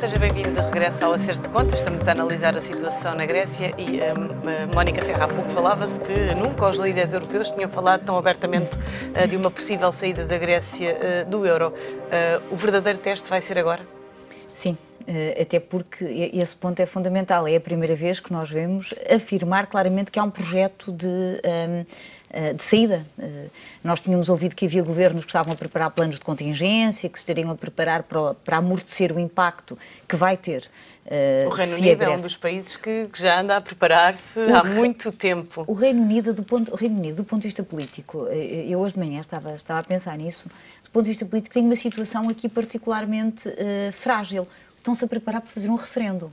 Seja bem-vindo de regresso ao Acerto de Contas. Estamos a analisar a situação na Grécia e a hum, hum, Mónica Ferra há pouco falava-se que nunca os líderes europeus tinham falado tão abertamente eh, de uma possível saída da Grécia eh, do euro. Eh, o verdadeiro teste vai ser agora? Sim, até porque esse ponto é fundamental. É a primeira vez que nós vemos afirmar claramente que há um projeto de. Um, eh, de saída. Eh, nós tínhamos ouvido que havia governos que estavam a preparar planos de contingência, que se estariam a preparar para, para amortecer o impacto que vai ter. Eh, o Reino Unido é um dos países que, que já anda a preparar-se há muito tempo. O Reino Unido, do ponto, o Reino Unido, do ponto de vista político, eu hoje de manhã estava, estava a pensar nisso, do ponto de vista político, tem uma situação aqui particularmente uh, frágil. Estão-se a preparar para fazer um referendo.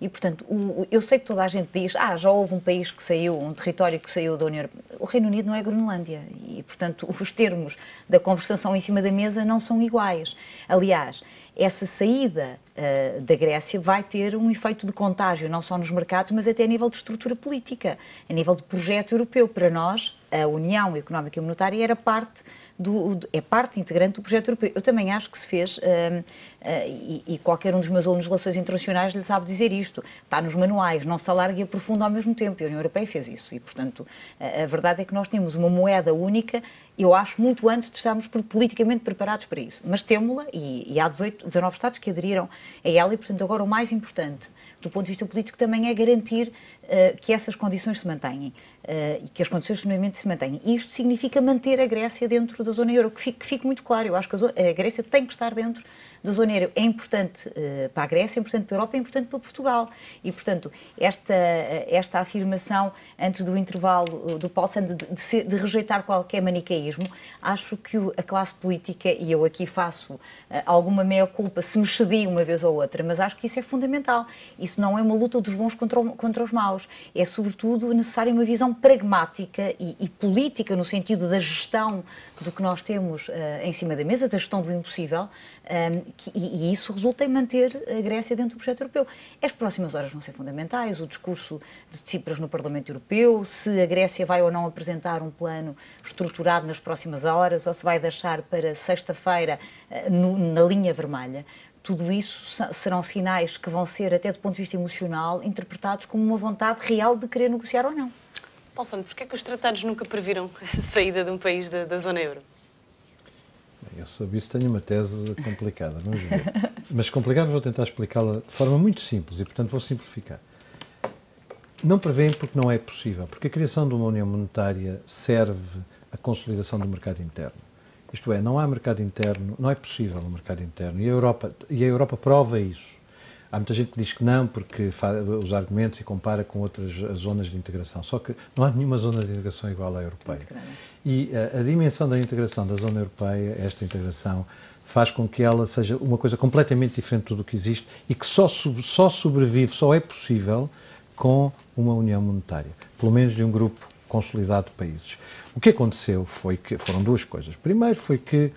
E, portanto, o, eu sei que toda a gente diz, ah, já houve um país que saiu, um território que saiu da União Europeia. O Reino Unido não é Groenlândia e, portanto, os termos da conversação em cima da mesa não são iguais. Aliás, essa saída uh, da Grécia vai ter um efeito de contágio, não só nos mercados, mas até a nível de estrutura política, a nível de projeto europeu. Para nós, a União Económica e Monetária era parte do, é parte integrante do projeto europeu. Eu também acho que se fez, uh, uh, e, e, qualquer um dos meus alunos de Relações Internacionais lhe sabe dizer isto, está nos manuais, não se alarga e aprofunda ao mesmo tempo, e a União Europeia fez isso, e portanto a, a verdade é que nós temos uma moeda única, eu acho muito antes de estarmos politicamente preparados para isso, mas temos la e, e há 18, 19 Estados que aderiram a ela e, portanto, agora o mais importante do ponto de vista político também é garantir uh, que essas condições se mantenham uh, e que as condições de funcionamento se mantenham. E isto significa manter a Grécia dentro da zona euro, que fique, que fique muito claro. Eu acho que a, a Grécia tem que estar dentro da zona euro é importante uh, para a Grécia, é importante para a Europa, é importante para Portugal. E, portanto, esta, eh, esta afirmação antes do intervalo eh, do Paulo Santos de, de, de, rejeitar qualquer manicaísmo, acho que a classe política, e eu aqui faço uh, alguma meia-culpa se me cedi uma vez ou outra, mas acho que isso é fundamental. Isso não é uma luta dos bons contra, o, contra os maus. É, sobretudo, necessária uma visão pragmática e, e, política no sentido da gestão do que nós temos uh, em cima da mesa, da gestão do impossível, um, que, e, e, isso resulta em manter a Grécia dentro do projeto europeu. As próximas horas vão ser fundamentais, o discurso de Tsipras no Parlamento Europeu, se a Grécia vai ou não apresentar um plano estruturado nas próximas horas ou se vai deixar para sexta-feira eh, na linha vermelha tudo isso serão sinais que vão ser, até do ponto de vista emocional, interpretados como uma vontade real de querer negociar ou não. Paulo Santos, porquê é que os tratados nunca previram a saída de um país da, da zona euro? sobre isso tenho uma tese complicada, vamos ver. Mas complicada vou tentar explicá-la de forma muito simples e, portanto, vou simplificar. Não prevêem porque não é possível, porque a criação de uma união monetária serve à consolidação do mercado interno. Isto é, não há mercado interno, não é possível o um mercado interno, e a Europa, e a Europa prova isso Há muita gente que diz que não, porque faz os argumentos e compara com outras zonas de integração. Só que não há nenhuma zona de integração igual à europeia. E a, eh, a dimensão da integração da zona europeia, esta integração, faz com que ela seja uma coisa completamente diferente de tudo o que existe e que só, só sobrevive, só é possível com uma união monetária, pelo menos de um grupo consolidado de países. O que aconteceu foi que foram duas coisas. Primeiro foi que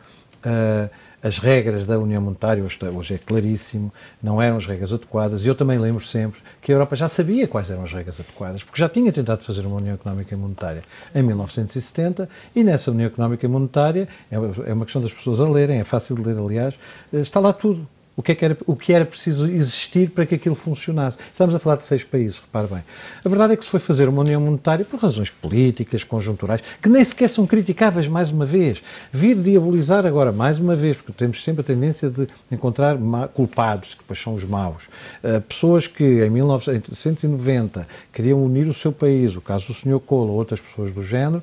uh, as regras da União Monetária, hoje, hoje, é claríssimo, não eram as regras adequadas. E eu também lembro sempre que a Europa já sabia quais eram as regras adequadas, porque já tinha tentado fazer uma União Económica e Monetária em 1970, e nessa União Económica e Monetária, é, é uma questão das pessoas a lerem, é fácil de ler, aliás, eh, está lá tudo o que, é que era, o que era preciso existir para que aquilo funcionasse. Estamos a falar de seis países, repare bem. A verdade é que se foi fazer uma união monetária por razões políticas, conjunturais, que nem sequer são criticáveis mais uma vez. Vir diabolizar agora mais uma vez, porque temos sempre a tendência de encontrar culpados, que depois são os maus. Uh, pessoas que em 1990 queriam unir o seu país, o caso do Sr. ou outras pessoas do género,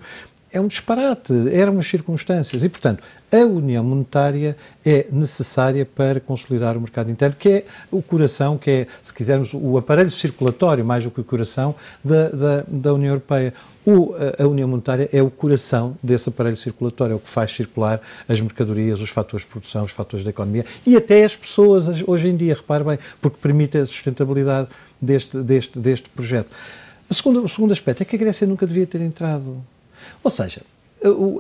é um disparate, eram as circunstâncias. E, portanto, a união monetária é necessária para consolidar o mercado interno, que é o coração, que é, se quisermos, o aparelho circulatório, mais do que o coração, da, da, da União Europeia. O, a União Monetária é o coração desse aparelho circulatório, é o que faz circular as mercadorias, os fatores de produção, os fatores da economia e até as pessoas hoje em dia, repare bem, porque permite a sustentabilidade deste, deste, deste projeto. Segunda, o segundo aspecto é que a Grécia nunca devia ter entrado. Ou seja,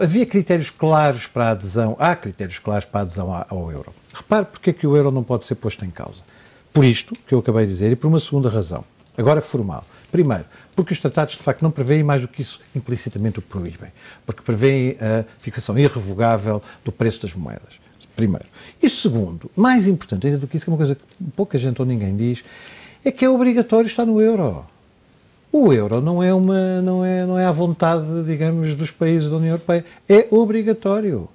havia critérios claros para a adesão, há critérios claros para a adesão ao euro. Repare porque é que o euro não pode ser posto em causa. Por isto que eu acabei de dizer e por uma segunda razão, agora formal. Primeiro, porque os tratados de facto não prevêem mais do que isso, implicitamente o proíbem, porque prevêem a fixação irrevogável do preço das moedas. Primeiro. E segundo, mais importante ainda do que isso, que é uma coisa que pouca gente ou ninguém diz, é que é obrigatório estar no euro. O euro não é, uma, não, é, não é à vontade, digamos, dos países da União Europeia. É obrigatório.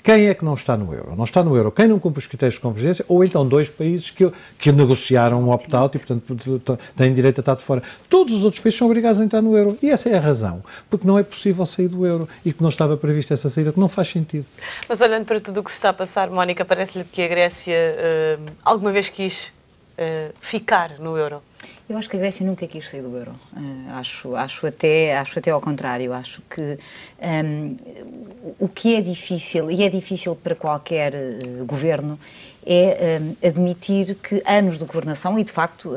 Quem é que não está no euro? Não está no euro quem não cumpre os critérios de convergência ou então dois países que, que negociaram um opt-out e, portanto, têm direito a estar de fora. Todos os outros países são obrigados a entrar no euro. E essa é a razão. Porque não é possível sair do euro e que não estava prevista essa saída, que não faz sentido. Mas olhando para tudo o que se está a passar, Mónica, parece-lhe que a Grécia uh, alguma vez quis uh, ficar no euro? Eu acho que a Grécia nunca quis sair do euro. Uh, acho, acho, até, acho até ao contrário. Acho que um, ehm, o que é difícil, e é difícil para qualquer uh, governo, é um, ehm, admitir que anos de governação, e de facto, uh,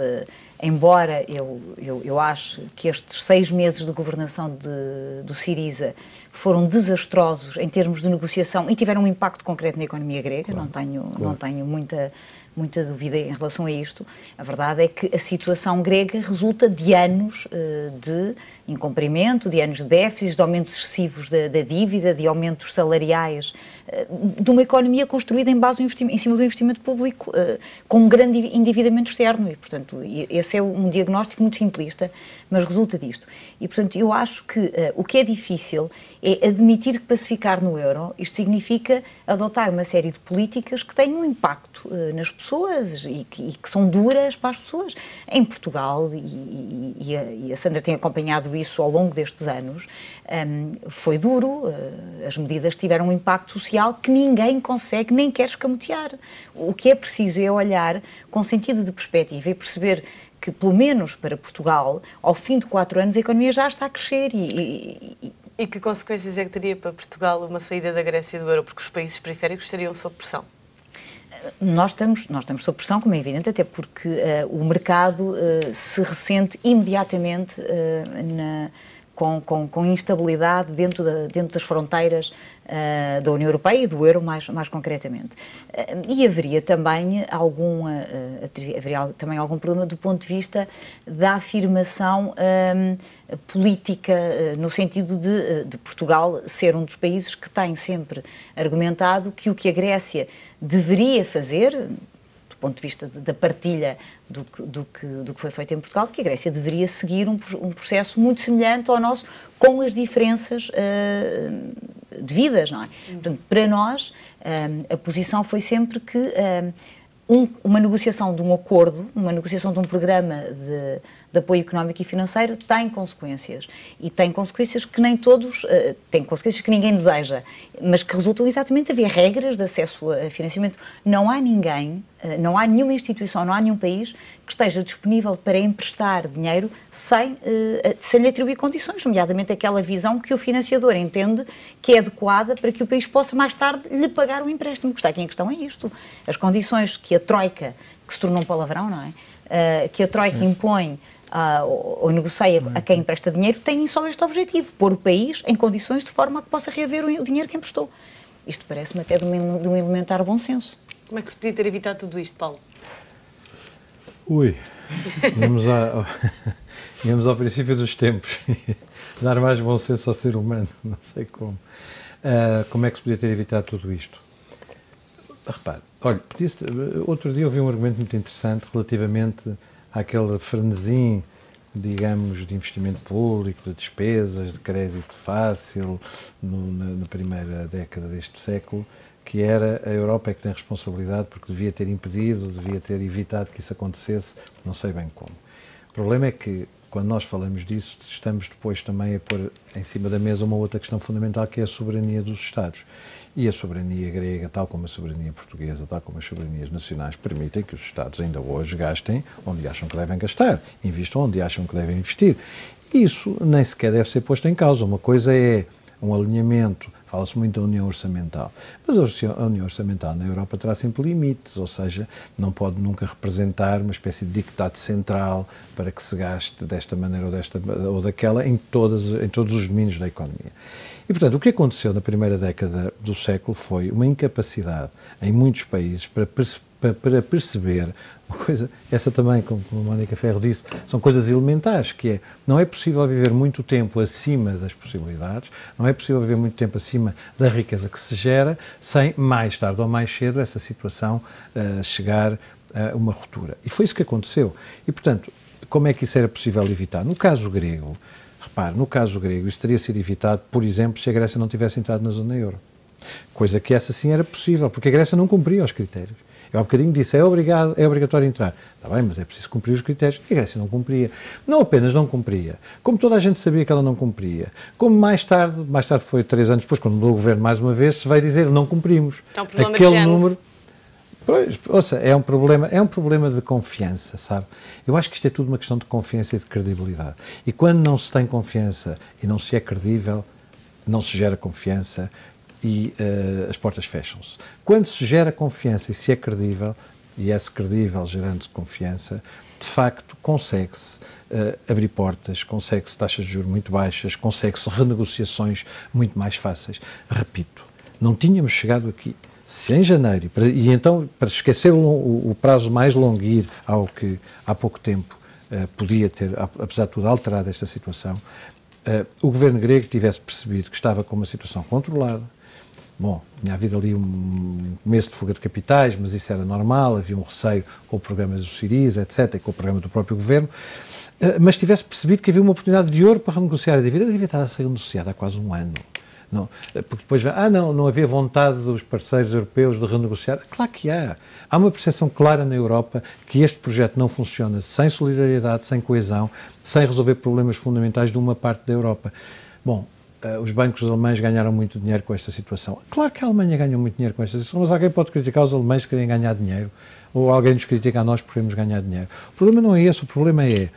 embora eu, eu, eu acho que estes seis meses de governação de, do Siriza foram desastrosos em termos de negociação e tiveram um impacto concreto na economia grega, claro, não tenho, claro. não tenho muita, muita dúvida em relação a isto. A verdade é que a situação grega resulta de anos uh, de incumprimento, de anos de déficit, de aumentos excessivos da, da dívida, de aumentos salariais, uh, de uma economia construída em, base em cima do investimento público, uh, com um grande endividamento externo. E, portanto, esse é um diagnóstico muito simplista, mas resulta disto. E, portanto, eu acho que o que é difícil é admitir que para se ficar no euro, isto significa adotar uma série de políticas que têm um impacto uh, nas pessoas e que, e que, são duras para as pessoas. Em Portugal, e, e, a, e, a, Sandra tem acompanhado isso ao longo destes anos, um, ehm, foi duro, uh, as medidas tiveram um impacto social que ninguém consegue nem quer escamotear. O que é preciso é olhar com sentido de perspectiva e perceber que, pelo menos para Portugal, ao fim de quatro anos, a economia já está a crescer e, e, e que consequências é que teria para Portugal uma saída da Grécia do euro? Porque os países periféricos estariam sob pressão nós estamos, nós estamos sob pressão, como é evidente, até porque uh, o mercado uh, se ressente imediatamente uh, na com, com, com instabilidade dentro, da, dentro das fronteiras uh, da União Europeia e do euro, mais, mais concretamente. Uh, e haveria também, algum, ah, haveria também algum problema do ponto de vista da afirmação política, no sentido de, de Portugal ser um dos países que tem sempre argumentado que o que a Grécia deveria fazer, ponto de vista da partilha do que, do, que, do que foi feito em Portugal, que a Grécia deveria seguir um, um processo muito semelhante ao nosso, com as diferenças uh, devidas, não é? Uhum. Portanto, para nós, um, eh, a posição foi sempre que eh, um, uma negociação de um acordo, uma negociação de um programa de de apoio económico e financeiro tem consequências. E tem consequências que nem todos, uh, tem consequências que ninguém deseja, mas que resultam exatamente de haver regras de acesso a financiamento. Não há ninguém, uh, não há nenhuma instituição, não há nenhum país que esteja disponível para emprestar dinheiro sem, uh, sem lhe atribuir condições, nomeadamente aquela visão que o financiador entende que é adequada para que o país possa mais tarde lhe pagar o empréstimo. O que está aqui em questão é isto. As condições que a Troika, que se tornou um palavrão, não é? que a Troika Sim. impõe uh, ah, ou, negocia a quem empresta dinheiro têm só este objetivo, pôr o país em condições de forma a que possa reaver o, dinheiro que emprestou. Isto parece-me até de um, de um elementar bom senso. Como é que se podia ter evitado tudo isto, Paulo? Ui, íamos, a, íamos ao princípio dos tempos, dar mais bom senso ao ser humano, não sei como. Uh, como é que se podia ter evitado tudo isto? Repare, olha, outro dia ouvi um argumento muito interessante relativamente àquele frenesim digamos, de investimento público, de despesas, de crédito fácil, no, na, na primeira década deste século, que era a Europa é que tem responsabilidade porque devia ter impedido, devia ter evitado que isso acontecesse, não sei bem como. O problema é que, quando nós falamos disso, estamos depois também a pôr em cima da mesa uma outra questão fundamental que é a soberania dos Estados. E a soberania grega, tal como a soberania portuguesa, tal como as soberanias nacionais, permitem que os Estados ainda hoje gastem onde acham que devem gastar, investam onde acham que devem investir. Isso nem sequer deve ser posto em causa. Uma coisa é um alinhamento Fala-se muito da União Orçamental. Mas a União Orçamental na Europa terá sempre limites, ou seja, não pode nunca representar uma espécie de dictado central para que se gaste desta maneira ou, desta, ou daquela em, todas, em todos os domínios da economia. E, portanto, o que aconteceu na primeira década do século foi uma incapacidade em muitos países para, para perceber uma coisa, essa também, como, como a Mónica Ferro disse, são coisas elementares, que é, não é possível viver muito tempo acima das possibilidades, não é possível viver muito tempo acima da riqueza que se gera, sem mais tarde ou mais cedo essa situação uh, chegar a uma ruptura. E foi isso que aconteceu. E, portanto, como é que isso era possível evitar? No caso grego, repare, no caso grego, isso teria sido evitado, por exemplo, se a Grécia não tivesse entrado na zona euro. Coisa que essa sim era possível, porque a Grécia não cumpria os critérios. Eu há bocadinho disse, é, obrigado, é obrigatório entrar. Está bem, mas é preciso cumprir os critérios. E é a Grécia não cumpria. Não apenas não cumpria, como toda a gente sabia que ela não cumpria, como mais tarde, mais tarde foi três anos depois, quando mudou o governo mais uma vez, se vai dizer, não cumprimos. Então, é um Aquele número. Pois, ouça, é um, problema, é um problema de confiança, sabe? Eu acho que isto é tudo uma questão de confiança e de credibilidade. E quando não se tem confiança e não se é credível, não se gera confiança e uh, as portas fecham-se. Quando se gera confiança e se é credível, e é-se credível gerando confiança, de facto consegue-se uh, abrir portas, consegue-se taxas de juros muito baixas, consegue-se renegociações muito mais fáceis. Repito, não tínhamos chegado aqui. Se em janeiro, e, para, e então para esquecer o, o, prazo mais longo ir ao que há pouco tempo uh, podia ter, apesar de tudo, alterado esta situação, o governo grego tivesse percebido que estava com uma situação controlada, Bom, tinha havido ali um começo de fuga de capitais, mas isso era normal, havia um receio com o programa dos Siris, etc., e com o programa do próprio governo. Eh, mas tivesse percebido que havia uma oportunidade de ouro para renegociar a dívida, a dívida estava a ser negociada há quase um ano. Não, eh, porque depois, ah, não, não havia vontade dos parceiros europeus de renegociar. Claro que há. Há uma percepção clara na Europa que este projeto não funciona sem solidariedade, sem coesão, sem resolver problemas fundamentais de uma parte da Europa. Bom, eh, os bancos alemães ganharam muito dinheiro com esta situação. Claro que a Alemanha ganhou muito dinheiro com esta situação, mas alguém pode criticar os alemães que querem ganhar dinheiro, ou alguém nos critica a nós porque queremos ganhar dinheiro. O problema não é esse, o problema é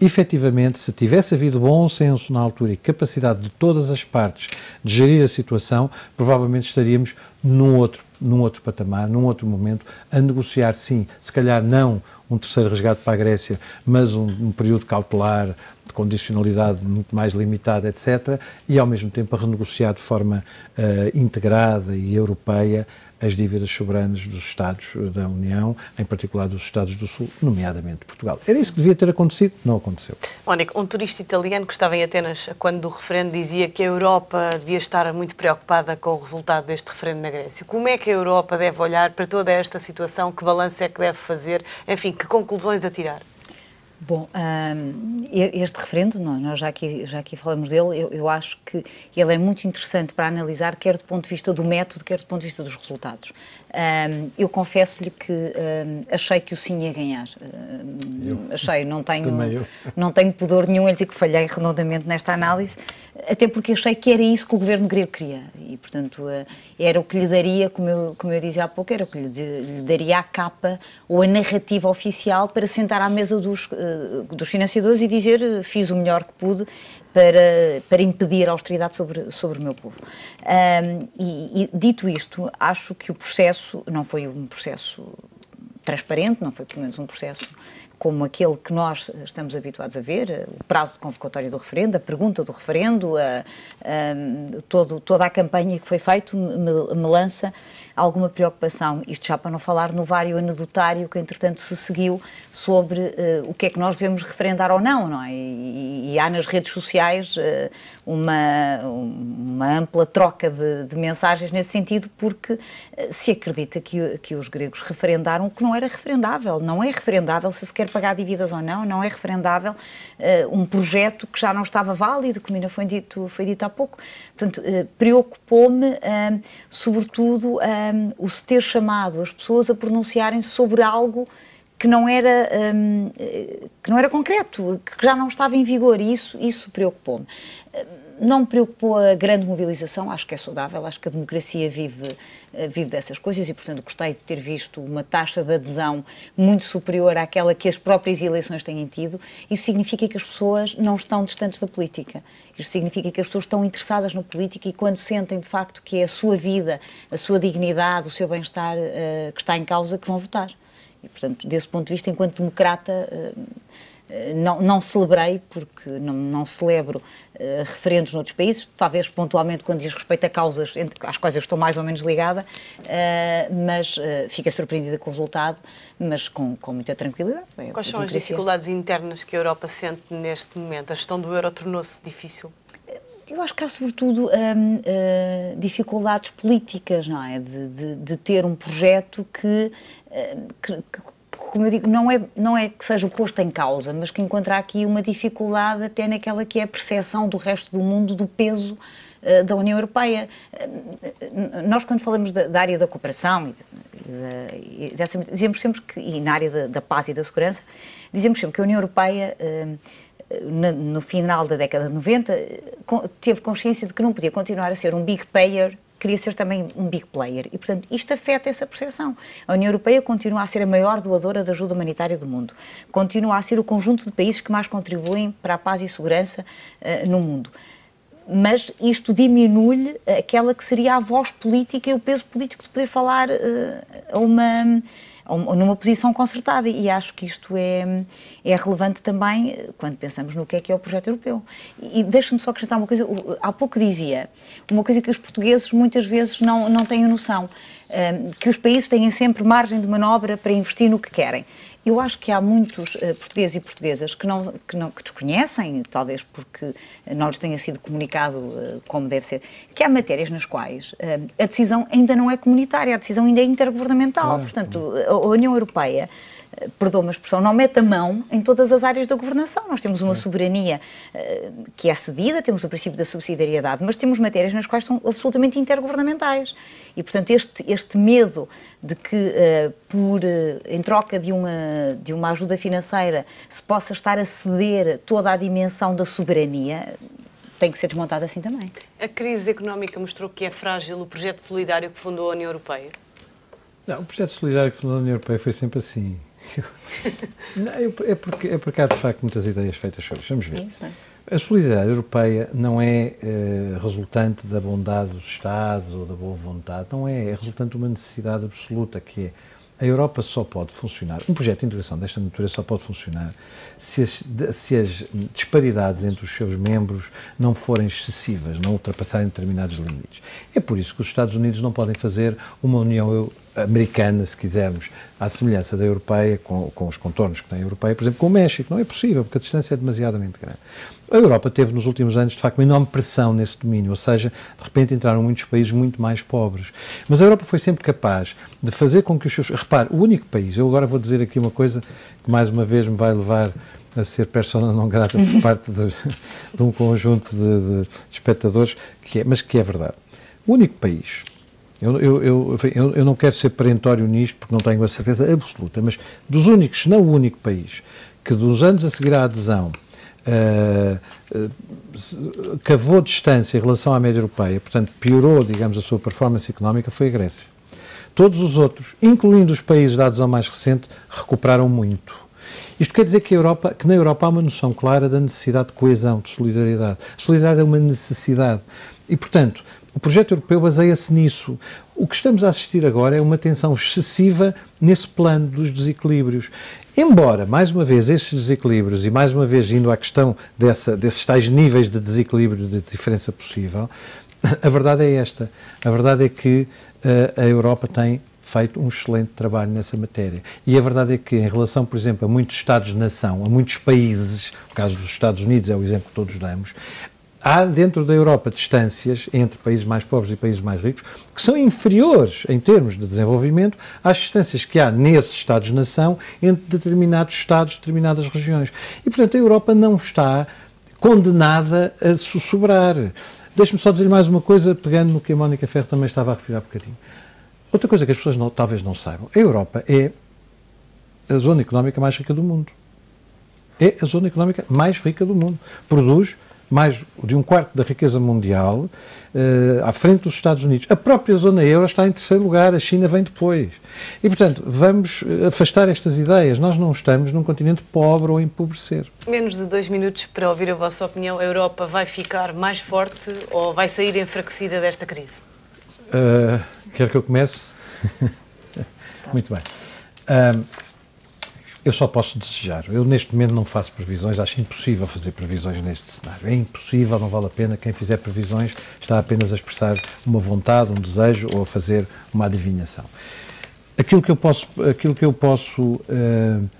efetivamente, se tivesse havido bom senso na altura e capacidade de todas as partes de gerir a situação, provavelmente estaríamos num outro, num outro patamar, num outro momento, a negociar, sim, se calhar não um terceiro resgate para a Grécia, mas um, um período cautelar, de condicionalidade muito mais limitada, etc., e ao mesmo tempo a renegociar de forma uh, integrada e europeia as dívidas soberanas dos Estados da União, em particular dos Estados do Sul, nomeadamente Portugal. Era isso que devia ter acontecido, não aconteceu. Mónica, um turista italiano que estava em Atenas quando do referendo dizia que a Europa devia estar muito preocupada com o resultado deste referendo na Grécia. Como é que a Europa deve olhar para toda esta situação? Que balanço é que deve fazer? Enfim, que conclusões a tirar? Bom, um, este referendo, nós já aqui, já aqui falamos dele, eu, eu, acho que ele é muito interessante para analisar, quer do ponto de vista do método, quer do ponto de vista dos resultados. Um, eu confesso-lhe que um, achei que o sim ia ganhar. achei, não tenho, não tenho pudor nenhum em dizer que falhei redondamente nesta análise, até porque achei que era isso que o governo grego queria. E, portanto, eh, era o que lhe daria, como eu, como eu dizia há pouco, era o que lhe, lhe daria a capa ou a narrativa oficial para sentar à mesa dos eh, eh, dos financiadores e dizer eh, fiz o melhor que pude para, para impedir a austeridade sobre, sobre o meu povo. Um, e, e dito isto, acho que o processo não foi um processo transparente, não foi pelo menos um processo como aquele que nós estamos habituados a ver, o prazo de convocatória do referendo, a pergunta do referendo, a, a, todo, toda a campanha que foi feita, me, me, lança alguma preocupação. Isto já para não falar no vário anedotário que, entretanto, se seguiu sobre uh, o que é que nós devemos referendar ou não, não é? E, e há nas redes sociais uh, uma, uma ampla troca de, de, mensagens nesse sentido, porque uh, se acredita que, que os gregos referendaram o que não era referendável. Não é referendável se sequer pagar dívidas ou não, não é referendável uh, um projeto que já não estava válido, como ainda foi dito, foi dito há pouco. Portanto, uh, preocupou-me, ehm, sobretudo, ehm, o se ter chamado as pessoas a pronunciarem sobre algo que não era um, ehm, eh, que não era concreto, que já não estava em vigor e isso isso preocupou-me não me preocupou a grande mobilização, acho que é saudável, acho que a democracia vive, eh, vive dessas coisas e, portanto, gostei de ter visto uma taxa de adesão muito superior àquela que as próprias eleições têm tido. Isso significa que as pessoas não estão distantes da política. Isso significa que as pessoas estão interessadas na política e quando sentem de facto que é a sua vida, a sua dignidade, o seu bem-estar uh, que está em causa, que vão votar. E, portanto, desse ponto de vista, enquanto democrata. Uh, eh, não, não celebrei, porque não, não celebro uh, referendos noutros países, talvez pontualmente quando diz respeito a causas entre, às quais eu estou mais ou menos ligada, uh, mas uh, surpreendida com o resultado, mas com, com muita tranquilidade. É quais são as dificuldades internas que a Europa sente neste momento? A gestão do euro tornou-se difícil? Eu acho que há, sobretudo, hum, dificuldades políticas, não é? De, de, de ter um projeto que, que, que como eu digo, não é, não é que seja posto em causa, mas que encontra aqui uma dificuldade até naquela que é a percepção do resto do mundo do peso uh, da União Europeia. Uh, nós, quando falamos da, da, área da cooperação, e e dizemos sempre que, e na área da, da, paz e da segurança, dizemos sempre que a União Europeia. Uh, eh, no, no final da década de 90, teve consciência de que não podia continuar a ser um big player queria ser também um big player. E, portanto, isto afeta essa percepção. A União Europeia continua a ser a maior doadora de ajuda humanitária do mundo, continua a ser o conjunto de países que mais contribuem para a paz e segurança uh, no mundo. Mas isto diminui aquela que seria a voz política e o peso político de poder falar uh, a uma numa posição concertada e acho que isto é, é relevante também eh, quando pensamos no que é que é o projeto europeu. E, deixe deixa-me só acrescentar uma coisa, há pouco dizia, uma coisa que os portugueses muitas vezes não, não têm noção. Ehm, que os países têm sempre margem de manobra para investir no que querem. Eu acho que há muitos uh, portugueses e portuguesas que não, que não que desconhecem, talvez porque não lhes tenha sido comunicado uh, como deve ser, que há matérias nas quais uh, a decisão ainda não é comunitária, a decisão ainda é intergovernamental. Claro. Portanto, a União Europeia eh, perdoa-me a expressão, não mete a mão em todas as áreas da governação. Nós temos uma soberania eh, que é cedida, temos o princípio da subsidiariedade, mas temos matérias nas quais são absolutamente intergovernamentais. E, portanto, este, este medo de que, eh, por, em troca de uma, de uma ajuda financeira, se possa estar a ceder toda a dimensão da soberania, tem que ser desmontado assim também. A crise económica mostrou que é frágil o projeto solidário que fundou a União Europeia? Não, o projeto solidário que fundou a União Europeia foi sempre assim. Não, eu, é, porque, é porque há de facto muitas ideias feitas sobre isso. Vamos ver. Isso, A solidariedade europeia não é eh, resultante da bondade dos Estados ou da boa vontade, não é. É resultante de uma necessidade absoluta que é a Europa só pode funcionar, um projeto de integração desta natureza só pode funcionar se as, se as, disparidades entre os seus membros não forem excessivas, não ultrapassarem determinados limites. É por isso que os Estados Unidos não podem fazer uma União americana, se quisermos, à semelhança da europeia, com, com os contornos que tem a europeia, por exemplo, com o México. Não é possível, porque a distância é demasiadamente grande. A Europa teve nos últimos anos, de facto, uma enorme pressão nesse domínio, ou seja, de repente entraram muitos países muito mais pobres. Mas a Europa foi sempre capaz de fazer com que os seus. Repare, o único país, eu agora vou dizer aqui uma coisa que mais uma vez me vai levar a ser persona não grata por parte de, de um conjunto de, de, espectadores, que é, mas que é verdade. O único país eu, eu, eu, eu, não quero ser perentório nisto, porque não tenho a certeza absoluta, mas dos únicos, se não o único país, que dos anos a seguir à adesão uh, uh, cavou distância em relação à média europeia, portanto piorou, digamos, a sua performance económica, foi a Grécia. Todos os outros, incluindo os países da adesão mais recente, recuperaram muito. Isto quer dizer que, Europa, que na Europa há uma noção clara da necessidade de coesão, de solidariedade. A solidariedade é uma necessidade. E, portanto, o projeto europeu baseia-se nisso. O que estamos a assistir agora é uma tensão excessiva nesse plano dos desequilíbrios. Embora, mais uma vez, esses desequilíbrios, e mais uma vez indo à questão dessa, desses tais níveis de desequilíbrio, de diferença possível, a verdade é esta. A verdade é que uh, a Europa tem feito um excelente trabalho nessa matéria. E a verdade é que, em relação, por exemplo, a muitos Estados-nação, a muitos países, o caso dos Estados Unidos é o exemplo que todos damos, há dentro da Europa distâncias entre países mais pobres e países mais ricos que são inferiores em termos de desenvolvimento às distâncias que há nesses Estados-nação entre determinados Estados, determinadas regiões. E, portanto, a Europa não está condenada a sussurrar. Deixe-me só dizer mais uma coisa, pegando no que a Mónica Ferro também estava a referir há bocadinho. Outra coisa que as pessoas não, talvez não saibam, a Europa é a zona económica mais rica do mundo. É a zona económica mais rica do mundo. Produz mais de um quarto da riqueza mundial, uh, à frente dos Estados Unidos. A própria zona euro está em terceiro lugar, a China vem depois. E, portanto, vamos eh, afastar estas ideias. Nós não estamos num continente pobre ou empobrecer. Menos de dois minutos para ouvir a vossa opinião. A Europa vai ficar mais forte ou vai sair enfraquecida desta crise? Uh, quer que eu comece? Tá. Muito bem. Eu só posso desejar. Eu, neste momento, não faço previsões. Acho impossível fazer previsões neste cenário. É impossível, não vale a pena. Quem fizer previsões está apenas a expressar uma vontade, um desejo ou a fazer uma adivinhação. Aquilo que eu posso, aquilo que eu posso uh,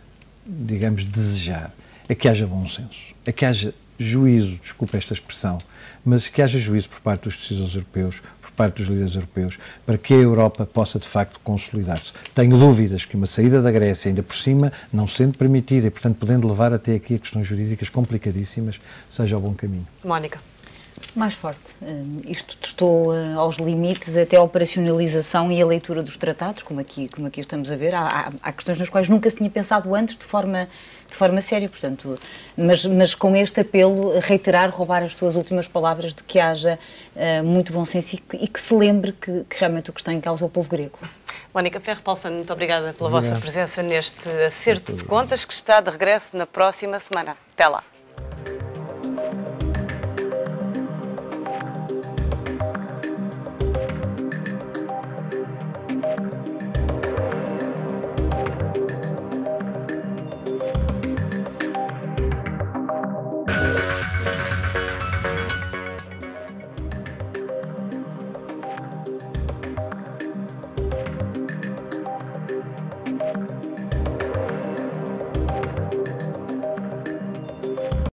digamos, desejar é que haja bom senso, é que haja juízo, desculpa esta expressão, mas que haja juízo por parte dos decisores europeus, parte dos líderes europeus para que a Europa possa de facto consolidar-se. Tenho dúvidas que uma saída da Grécia, ainda por cima, não sendo permitida e, portanto, podendo levar até aqui a questões jurídicas complicadíssimas, seja o bom caminho. Mónica mais forte. Eh, isto testou eh, aos limites até a operacionalização e a leitura dos tratados, como aqui, como aqui estamos a ver. Há, há questões nas quais nunca se tinha pensado antes de forma, de forma séria, portanto, mas, mas com este apelo, reiterar, roubar as suas últimas palavras de que haja uh, muito bom senso e que, e que se lembre que, que, realmente o que está em causa é o povo grego. Mónica Ferro Paulsano, muito obrigada pela Obrigado. vossa presença neste acerto de contas que está de regresso na próxima semana. Até lá.